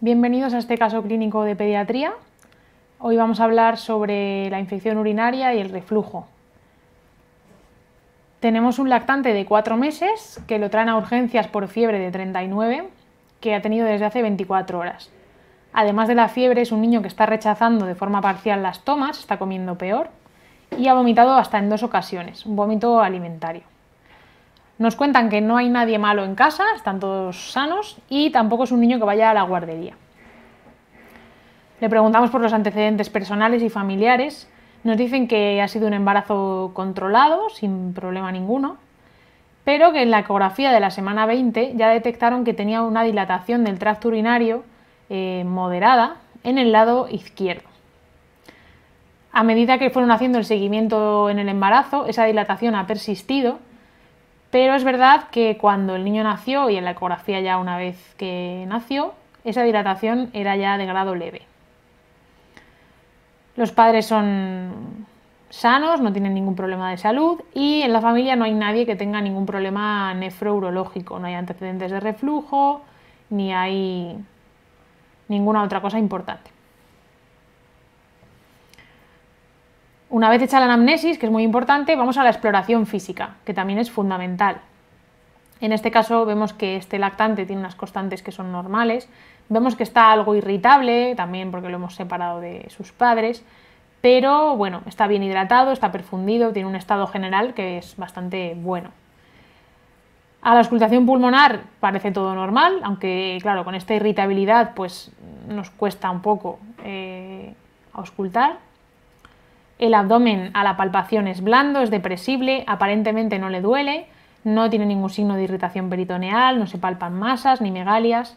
Bienvenidos a este caso clínico de pediatría. Hoy vamos a hablar sobre la infección urinaria y el reflujo. Tenemos un lactante de 4 meses que lo traen a urgencias por fiebre de 39 que ha tenido desde hace 24 horas. Además de la fiebre, es un niño que está rechazando de forma parcial las tomas, está comiendo peor y ha vomitado hasta en dos ocasiones, un vómito alimentario. Nos cuentan que no hay nadie malo en casa, están todos sanos y tampoco es un niño que vaya a la guardería. Le preguntamos por los antecedentes personales y familiares. Nos dicen que ha sido un embarazo controlado, sin problema ninguno, pero que en la ecografía de la semana 20 ya detectaron que tenía una dilatación del tracto urinario eh, moderada en el lado izquierdo. A medida que fueron haciendo el seguimiento en el embarazo, esa dilatación ha persistido pero es verdad que cuando el niño nació y en la ecografía ya una vez que nació, esa dilatación era ya de grado leve. Los padres son sanos, no tienen ningún problema de salud y en la familia no hay nadie que tenga ningún problema nefrourológico, no hay antecedentes de reflujo, ni hay ninguna otra cosa importante. Una vez hecha la anamnesis, que es muy importante, vamos a la exploración física, que también es fundamental. En este caso vemos que este lactante tiene unas constantes que son normales, vemos que está algo irritable, también porque lo hemos separado de sus padres, pero bueno, está bien hidratado, está perfundido, tiene un estado general que es bastante bueno. A la auscultación pulmonar parece todo normal, aunque claro, con esta irritabilidad pues nos cuesta un poco eh, auscultar. El abdomen a la palpación es blando, es depresible, aparentemente no le duele, no tiene ningún signo de irritación peritoneal, no se palpan masas ni megalias.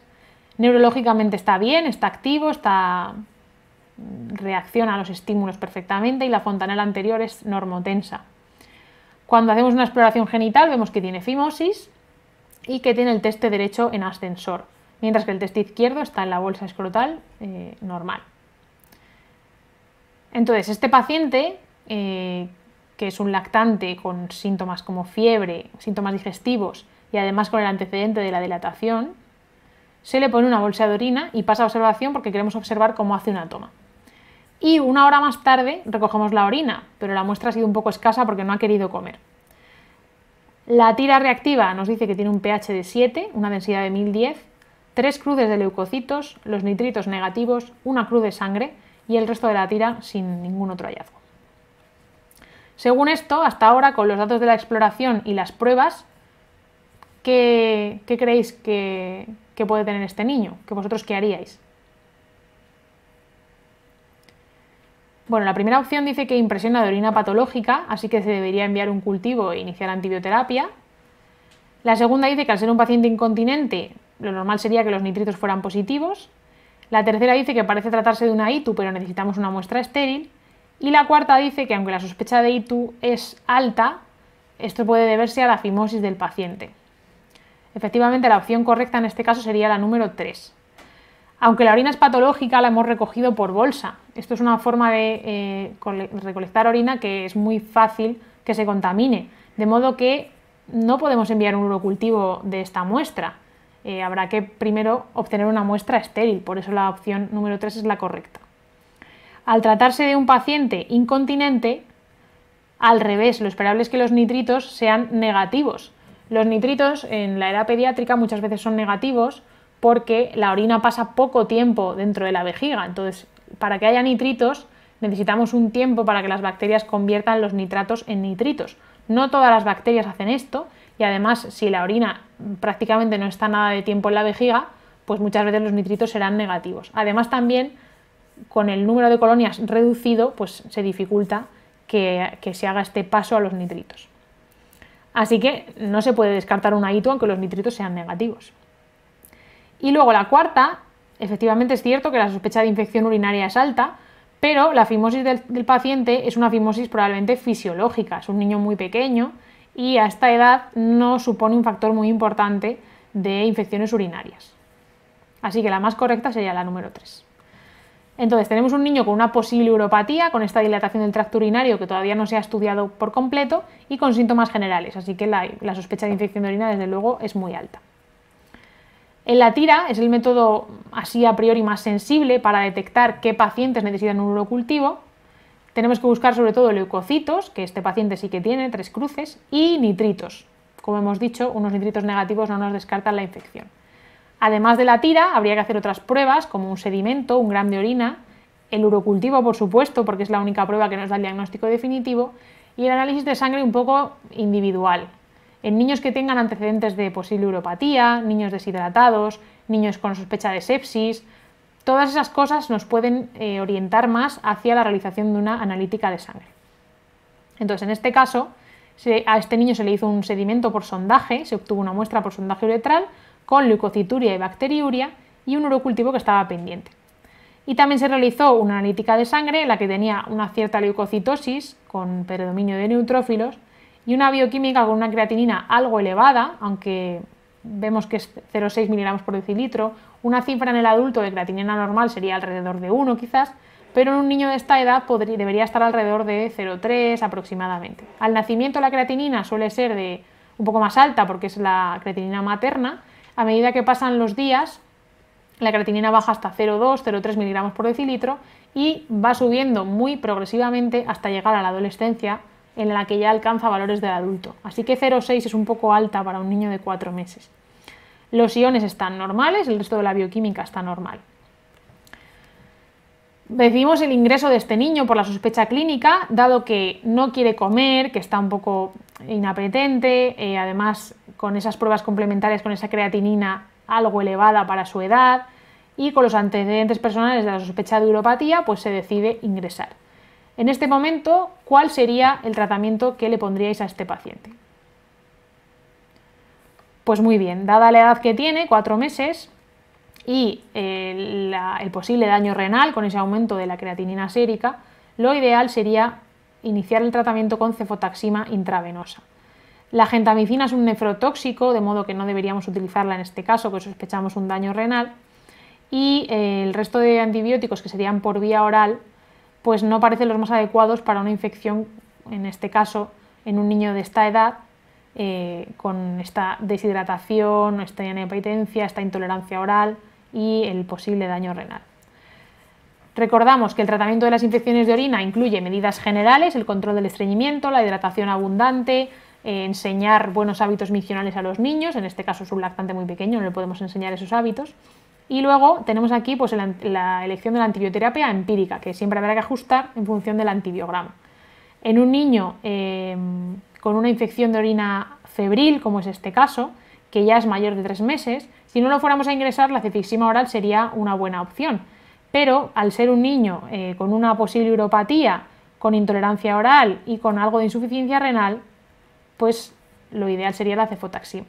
Neurológicamente está bien, está activo, está mm, reacciona a los estímulos perfectamente y la fontanela anterior es normotensa. Cuando hacemos una exploración genital vemos que tiene fimosis y que tiene el teste derecho en ascensor, mientras que el teste izquierdo está en la bolsa escrotal eh, normal. Entonces, este paciente, eh, que es un lactante con síntomas como fiebre, síntomas digestivos y además con el antecedente de la dilatación, se le pone una bolsa de orina y pasa a observación porque queremos observar cómo hace una toma. Y una hora más tarde recogemos la orina, pero la muestra ha sido un poco escasa porque no ha querido comer. La tira reactiva nos dice que tiene un pH de 7, una densidad de 1010, tres cruces de leucocitos, los nitritos negativos, una cruz de sangre y el resto de la tira sin ningún otro hallazgo. Según esto, hasta ahora, con los datos de la exploración y las pruebas, ¿qué, creéis que, puede tener este niño? ¿Que vosotros qué haríais? Bueno, la primera opción dice que impresiona de orina patológica, así que se debería enviar un cultivo e iniciar antibioterapia. La segunda dice que al ser un paciente incontinente, lo normal sería que los nitritos fueran positivos, la tercera dice que parece tratarse de una ITU, pero necesitamos una muestra estéril. Y la cuarta dice que aunque la sospecha de ITU es alta, esto puede deberse a la fimosis del paciente. Efectivamente, la opción correcta en este caso sería la número 3. Aunque la orina es patológica, la hemos recogido por bolsa. Esto es una forma de eh, recolectar orina que es muy fácil que se contamine. De modo que no podemos enviar un urocultivo de esta muestra. Eh, habrá que primero obtener una muestra estéril, por eso la opción número 3 es la correcta. Al tratarse de un paciente incontinente, al revés, lo esperable es que los nitritos sean negativos. Los nitritos en la era pediátrica muchas veces son negativos porque la orina pasa poco tiempo dentro de la vejiga. Entonces, para que haya nitritos necesitamos un tiempo para que las bacterias conviertan los nitratos en nitritos. No todas las bacterias hacen esto, y además si la orina prácticamente no está nada de tiempo en la vejiga, pues muchas veces los nitritos serán negativos. Además también con el número de colonias reducido, pues se dificulta que, se haga este paso a los nitritos. Así que no se puede descartar un hito aunque los nitritos sean negativos. Y luego la cuarta, efectivamente es cierto que la sospecha de infección urinaria es alta, pero la fimosis del, del paciente es una fimosis probablemente fisiológica, es un niño muy pequeño y a esta edad no supone un factor muy importante de infecciones urinarias. Así que la más correcta sería la número 3. Entonces, tenemos un niño con una posible uropatía, con esta dilatación del tracto urinario que todavía no se ha estudiado por completo y con síntomas generales, así que la, sospecha de infección de orina, desde luego, es muy alta. En la tira es el método así a priori más sensible para detectar qué pacientes necesitan un urocultivo tenemos que buscar sobre todo leucocitos, que este paciente sí que tiene, tres cruces, y nitritos. Como hemos dicho, unos nitritos negativos no nos descartan la infección. Además de la tira, habría que hacer otras pruebas, como un sedimento, un gram de orina, el urocultivo, por supuesto, porque es la única prueba que nos da el diagnóstico definitivo, y el análisis de sangre un poco individual, en niños que tengan antecedentes de posible uropatía, niños deshidratados, niños con sospecha de sepsis, Todas esas cosas nos pueden eh, orientar más hacia la realización de una analítica de sangre. Entonces, en este caso, a este niño se le hizo un sedimento por sondaje, se obtuvo una muestra por sondaje uretral con leucocituria y bacteriuria y un urocultivo que estaba pendiente. Y también se realizó una analítica de sangre, la que tenía una cierta leucocitosis con predominio de neutrófilos y una bioquímica con una creatinina algo elevada, aunque vemos que es 0,6 miligramos por decilitro. Una cifra en el adulto de creatinina normal sería alrededor de 1 quizás, pero en un niño de esta edad debería estar alrededor de 0,3 aproximadamente. Al nacimiento la creatinina suele ser de un poco más alta porque es la creatinina materna. A medida que pasan los días, la creatinina baja hasta 0,2, 0,3 miligramos por decilitro y va subiendo muy progresivamente hasta llegar a la adolescencia en la que ya alcanza valores del adulto. Así que 0,6 es un poco alta para un niño de 4 meses. Los iones están normales, el resto de la bioquímica está normal. Decimos el ingreso de este niño por la sospecha clínica, dado que no quiere comer, que está un poco inapetente, eh, además con esas pruebas complementarias con esa creatinina algo elevada para su edad y con los antecedentes personales de la sospecha de uropatía, pues se decide ingresar. En este momento, ¿cuál sería el tratamiento que le pondríais a este paciente? Pues muy bien, dada la edad que tiene, cuatro meses, y eh, el posible daño renal con ese aumento de la creatinina sérica, lo ideal sería iniciar el tratamiento con cefotaxima intravenosa. La gentamicina es un nefrotóxico, de modo que no deberíamos utilizarla en este caso, que sospechamos un daño renal. Y eh, el resto de antibióticos que serían por vía oral pues no parecen los más adecuados para una infección, en este caso, en un niño de esta edad, eh, con esta deshidratación, esta inapetencia, esta intolerancia oral y el posible daño renal. Recordamos que el tratamiento de las infecciones de orina incluye medidas generales, el control del estreñimiento, la hidratación abundante, eh, enseñar buenos hábitos misionales a los niños, en este caso es un lactante muy pequeño, no le podemos enseñar esos hábitos, y luego tenemos aquí pues, la elección de la antibioterapia empírica, que siempre habrá que ajustar en función del antibiograma. En un niño em, con una infección de orina febril, como es este caso, que ya es mayor de tres meses, si no lo fuéramos a ingresar, la cefixima oral sería una buena opción. Pero al ser un niño eh, con una posible uropatía, con intolerancia oral y con algo de insuficiencia renal, pues lo ideal sería la cefotaxima.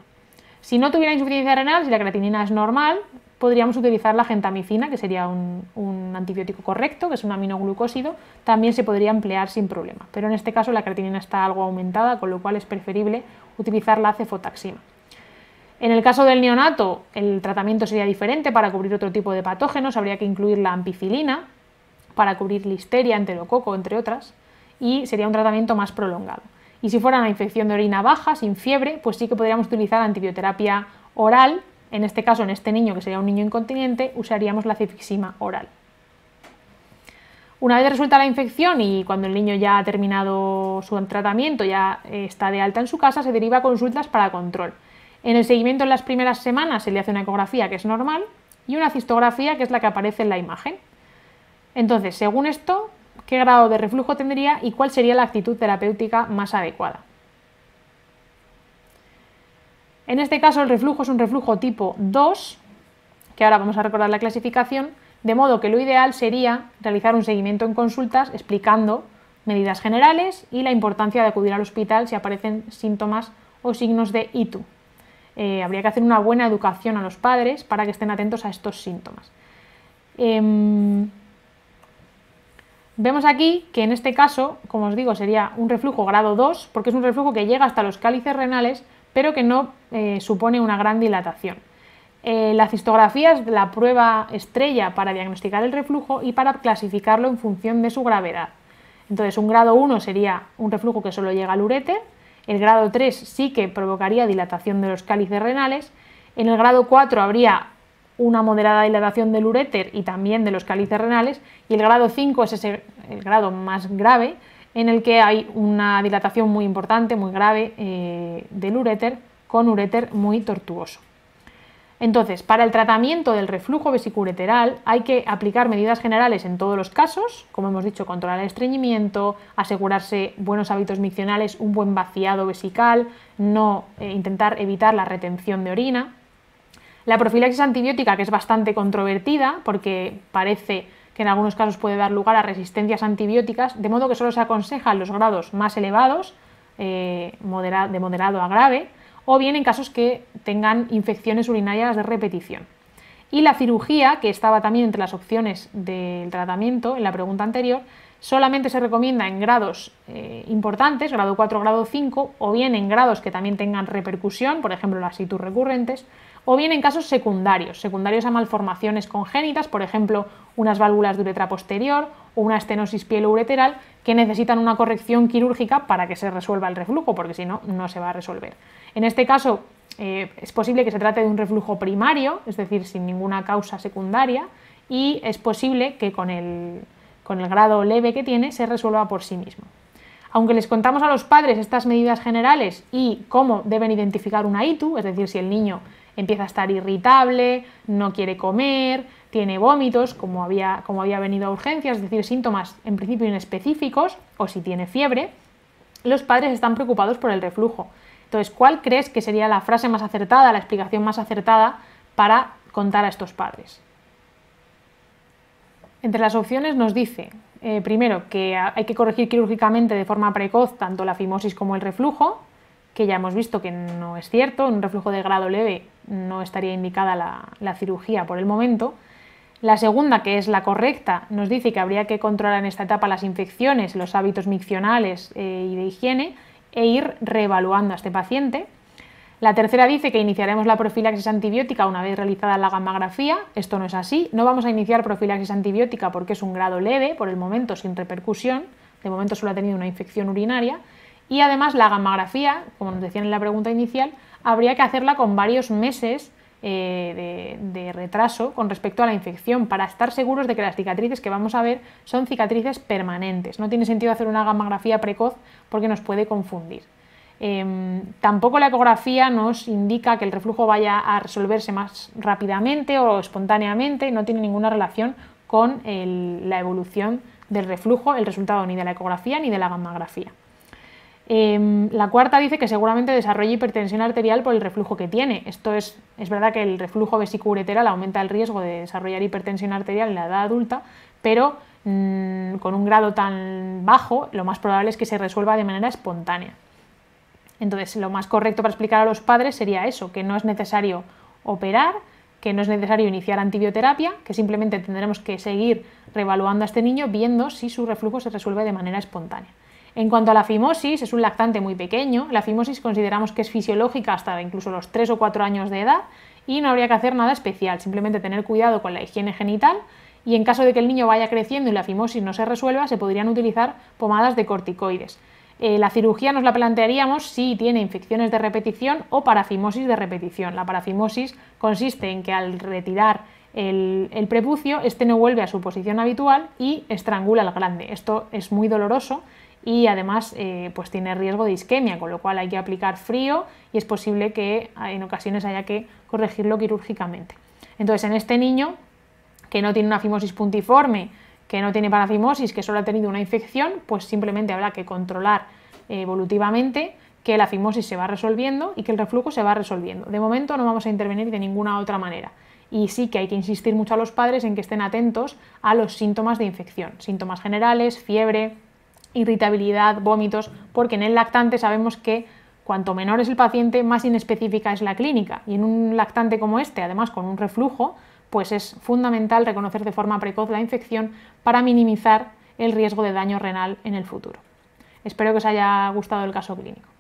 Si no tuviera insuficiencia renal, si la creatinina es normal, podríamos utilizar la gentamicina, que sería un, antibiótico correcto, que es un aminoglucósido, también se podría emplear sin problema, pero en este caso la creatinina está algo aumentada, con lo cual es preferible utilizar la cefotaxima. En el caso del neonato, el tratamiento sería diferente para cubrir otro tipo de patógenos, habría que incluir la ampicilina para cubrir listeria, enterococo, entre otras, y sería un tratamiento más prolongado. Y si fuera una infección de orina baja, sin fiebre, pues sí que podríamos utilizar antibioterapia oral en este caso, en este niño, que sería un niño incontinente, usaríamos la cefixima oral. Una vez resuelta la infección y cuando el niño ya ha terminado su tratamiento, ya eh, está de alta en su casa, se deriva consultas para control. En el seguimiento en las primeras semanas se le hace una ecografía que es normal y una cistografía que es la que aparece en la imagen. Entonces, según esto, ¿qué grado de reflujo tendría y cuál sería la actitud terapéutica más adecuada? En este caso el reflujo es un reflujo tipo 2, que ahora vamos a recordar la clasificación, de modo que lo ideal sería realizar un seguimiento en consultas explicando medidas generales y la importancia de acudir al hospital si aparecen síntomas o signos de ITU. Eh, habría que hacer una buena educación a los padres para que estén atentos a estos síntomas. Em, vemos aquí que en este caso, como os digo, sería un reflujo grado 2, porque es un reflujo que llega hasta los cálices renales pero que no eh, supone una gran dilatación. Eh, la cistografía es la prueba estrella para diagnosticar el reflujo y para clasificarlo en función de su gravedad. Entonces, un grado 1 sería un reflujo que solo llega al ureter, el grado 3 sí que provocaría dilatación de los cálices renales, en el grado 4 habría una moderada dilatación del ureter y también de los cálices renales, y el grado 5 es el grado más grave, en el que hay una dilatación muy importante, muy grave eh, del uréter, con uréter muy tortuoso. Entonces, para el tratamiento del reflujo vesicureteral hay que aplicar medidas generales en todos los casos, como hemos dicho, controlar el estreñimiento, asegurarse buenos hábitos miccionales, un buen vaciado vesical, no eh, intentar evitar la retención de orina. La profilaxis antibiótica, que es bastante controvertida porque parece que en algunos casos puede dar lugar a resistencias antibióticas, de modo que solo se aconseja en los grados más elevados, eh, de moderado a grave, o bien en casos que tengan infecciones urinarias de repetición. Y la cirugía, que estaba también entre las opciones del tratamiento en la pregunta anterior, solamente se recomienda en grados eh, importantes, grado 4, grado 5, o bien en grados que también tengan repercusión, por ejemplo las situs recurrentes, o bien en casos secundarios, secundarios a malformaciones congénitas, por ejemplo, unas válvulas de uretra posterior o una estenosis piel-ureteral que necesitan una corrección quirúrgica para que se resuelva el reflujo, porque si no, no se va a resolver. En este caso, eh, es posible que se trate de un reflujo primario, es decir, sin ninguna causa secundaria, y es posible que con el, con el grado leve que tiene se resuelva por sí mismo. Aunque les contamos a los padres estas medidas generales y cómo deben identificar una ITU, es decir, si el niño empieza a estar irritable, no quiere comer, tiene vómitos, como había, como había venido a urgencias, es decir, síntomas en principio inespecíficos, o si tiene fiebre, los padres están preocupados por el reflujo. Entonces, ¿cuál crees que sería la frase más acertada, la explicación más acertada para contar a estos padres? Entre las opciones nos dice, eh, primero, que hay que corregir quirúrgicamente de forma precoz tanto la fimosis como el reflujo, que ya hemos visto que no es cierto, un reflujo de grado leve no estaría indicada la, cirugía por el momento. La segunda, que es la correcta, nos dice que habría que controlar en esta etapa las infecciones, los hábitos miccionales eh, y de higiene e ir reevaluando a este paciente. La tercera dice que iniciaremos la profilaxis antibiótica una vez realizada la gammagrafía. Esto no es así. No vamos a iniciar profilaxis antibiótica porque es un grado leve, por el momento sin repercusión. De momento solo ha tenido una infección urinaria y además la gammagrafía, como nos decían en la pregunta inicial, habría que hacerla con varios meses eh, de, retraso con respecto a la infección para estar seguros de que las cicatrices que vamos a ver son cicatrices permanentes. No tiene sentido hacer una gammagrafía precoz porque nos puede confundir. Em, tampoco la ecografía nos indica que el reflujo vaya a resolverse más rápidamente o espontáneamente, no tiene ninguna relación con la evolución del reflujo, el resultado ni de la ecografía ni de la gammagrafía. Em, la cuarta dice que seguramente desarrolla hipertensión arterial por el reflujo que tiene. Esto es, es verdad que el reflujo vesicoureteral aumenta el riesgo de desarrollar hipertensión arterial en la edad adulta, pero mm, con un grado tan bajo, lo más probable es que se resuelva de manera espontánea. Entonces, lo más correcto para explicar a los padres sería eso, que no es necesario operar, que no es necesario iniciar antibioterapia, que simplemente tendremos que seguir revaluando a este niño viendo si su reflujo se resuelve de manera espontánea. En cuanto a la fimosis, es un lactante muy pequeño. La fimosis consideramos que es fisiológica hasta incluso los 3 o 4 años de edad y no habría que hacer nada especial, simplemente tener cuidado con la higiene genital y en caso de que el niño vaya creciendo y la fimosis no se resuelva, se podrían utilizar pomadas de corticoides. Eh, la cirugía nos la plantearíamos si tiene infecciones de repetición o parafimosis de repetición. La parafimosis consiste en que al retirar el, el, prepucio, este no vuelve a su posición habitual y estrangula al grande. Esto es muy doloroso y además eh, pues tiene riesgo de isquemia, con lo cual hay que aplicar frío y es posible que ah, en ocasiones haya que corregirlo quirúrgicamente. Entonces, en este niño que no tiene una fimosis puntiforme, que no tiene parafimosis, que solo ha tenido una infección, pues simplemente habrá que controlar eh, evolutivamente que la fimosis se va resolviendo y que el reflujo se va resolviendo. De momento no vamos a intervenir de ninguna otra manera. Y sí que hay que insistir mucho a los padres en que estén atentos a los síntomas de infección, síntomas generales, fiebre, irritabilidad, vómitos, porque en el lactante sabemos que cuanto menor es el paciente, más inespecífica es la clínica. Y en un lactante como este, además con un reflujo, pues es fundamental reconocer de forma precoz la infección para minimizar el riesgo de daño renal en el futuro. Espero que os haya gustado el caso clínico.